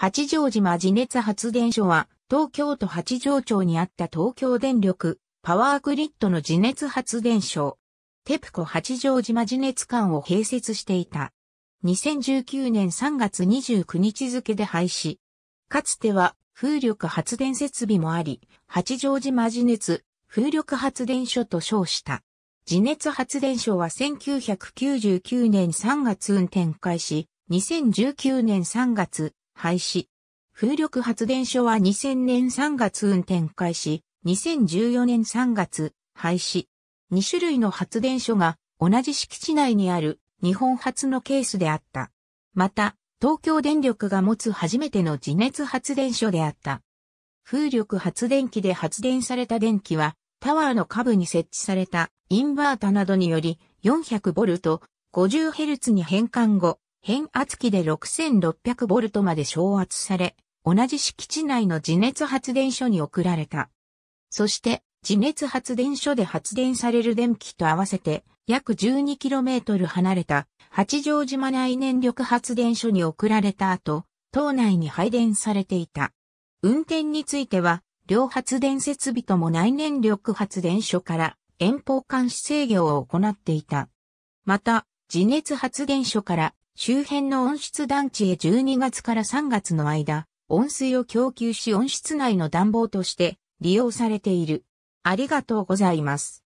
八丈島地熱発電所は、東京都八丈町にあった東京電力、パワーグリッドの地熱発電所、テプコ八丈島地熱館を併設していた。2019年3月29日付で廃止。かつては風力発電設備もあり、八丈島地熱風力発電所と称した。地熱発電所は1999年3月運転開始、2019年3月廃止。風力発電所は2000年3月運転開始、2014年3月廃止。2種類の発電所が同じ敷地内にある日本初のケースであった。また、東京電力が持つ初めての地熱発電所であった。風力発電機で発電された電気は、タワーの下部に設置されたインバータなどにより 400V、50Hz に変換後、変圧器で6 6 0 0トまで昇圧され、同じ敷地内の自熱発電所に送られた。そして、自熱発電所で発電される電気と合わせて、約 12km 離れた八丈島内燃力発電所に送られた後、島内に配電されていた。運転については、両発電設備とも内燃力発電所から遠方監視制御を行っていた。また、自熱発電所から周辺の温室団地へ12月から3月の間、温水を供給し温室内の暖房として利用されている。ありがとうございます。